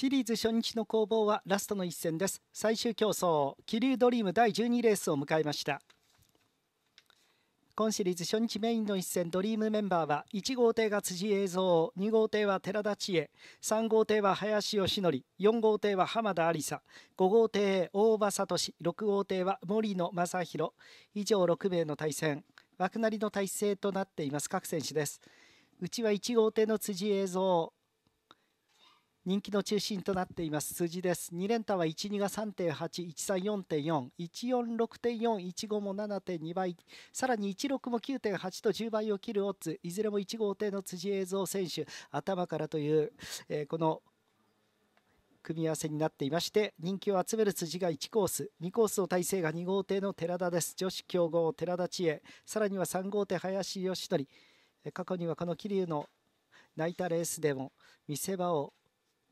シリーズ初日の攻防はラストの一戦です最終競争気流ドリーム第12レースを迎えました今シリーズ初日メインの一戦ドリームメンバーは1号艇が辻映像2号艇は寺田千恵3号艇は林義則4号艇は浜田有沙5号艇大場聡6号艇は森野正弘以上6名の対戦枠なりの体制となっています各選手ですうちは1号艇の辻映像人気の中心となっています数字です。2連単は12が3.8、134.4、146.4、15も7.2倍、さらに16も9.8と10倍を切るオッズ、いずれも1号艇の辻映像選手、頭からという、えー、この組み合わせになっていまして人気を集める辻が1コース2コースの体制が2号艇の寺田です女子強豪寺田知恵さらには3号艇林義則過去にはこの桐生の泣いたレースでも見せ場を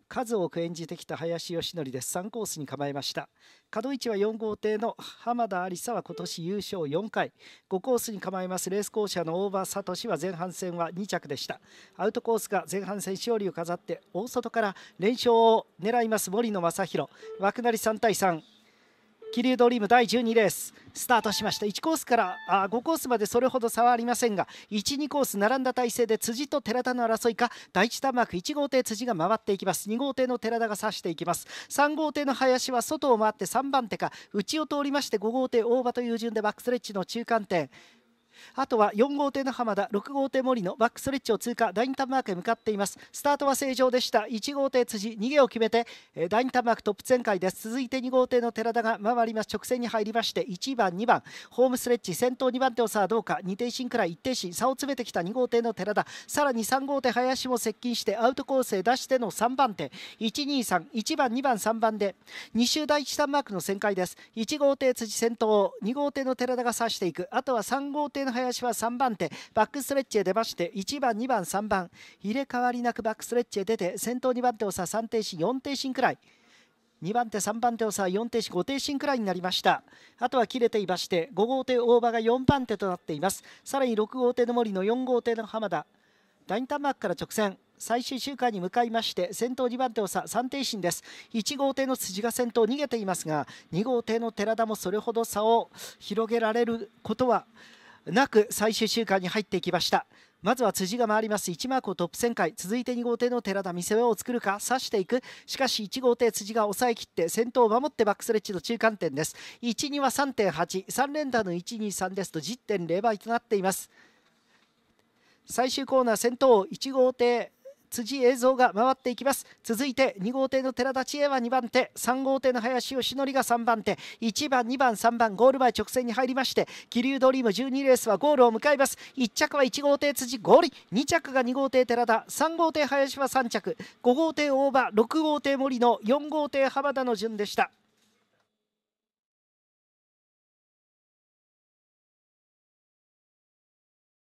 数多く演じてきた林義則です3コースに構えました角位置は4号艇の浜田有沙は今年優勝4回5コースに構えますレース校舎の大場聡は前半戦は2着でしたアウトコースが前半戦勝利を飾って大外から連勝を狙います森野正弘枠なり3対3気流ドリーム第12レーススタートしました1コースからあ5コースまでそれほど差はありませんが12コース並んだ体勢で辻と寺田の争いか第1ターンマーク1号艇辻が回っていきます2号艇の寺田が指していきます3号艇の林は外を回って3番手か内を通りまして5号艇大場という順でバックストレッチの中間点あとは4号艇の浜田6号艇森のバックストレッチを通過第2ターンマークへ向かっていますスタートは正常でした1号艇辻逃げを決めてえ第2ターンマークトップ旋回です続いて2号艇の寺田が回ります直線に入りまして1番2番ホームストレッチ先頭2番手をさあどうか2点進くらい1点進差を詰めてきた2号艇の寺田さらに3号艇林も接近してアウトコースへ出しての3番手1231番2番3番で2周第1ターンマークの旋回です1号艇辻先頭2号艇の寺田が差していくあとは3号艇の林は3番手バックストレッチへ出まして1番2番3番入れ替わりなくバックストレッチへ出て先頭2番手を差3停止4停止くらい2番手3番手を差4停止5停止くらいになりましたあとは切れていまして5号艇大場が4番手となっていますさらに6号艇の森の4号艇の浜田第2ターンマークから直線最終周回に向かいまして先頭2番手を差3停進です1号艇の辻が先頭逃げていますが2号艇の寺田もそれほど差を広げられることはなく最終週間に入っていきましたまずは辻が回ります1マークをトップ旋回続いて2号艇の寺田見せ場を作るか刺していくしかし1号艇辻が抑え切って先頭を守ってバックスレッチの中間点です12は3.83連打の123ですと10.0倍となっています最終コーナー先頭1号艇辻映像が回っていきます続いて2号艇の寺田知恵は2番手3号艇の林義則が3番手1番2番3番ゴール前直線に入りまして桐生ドリーム12レースはゴールを迎えます1着は1号艇辻ゴリ2着が2号艇寺田3号艇林は3着5号艇大場6号艇森の4号艇浜田の順でした。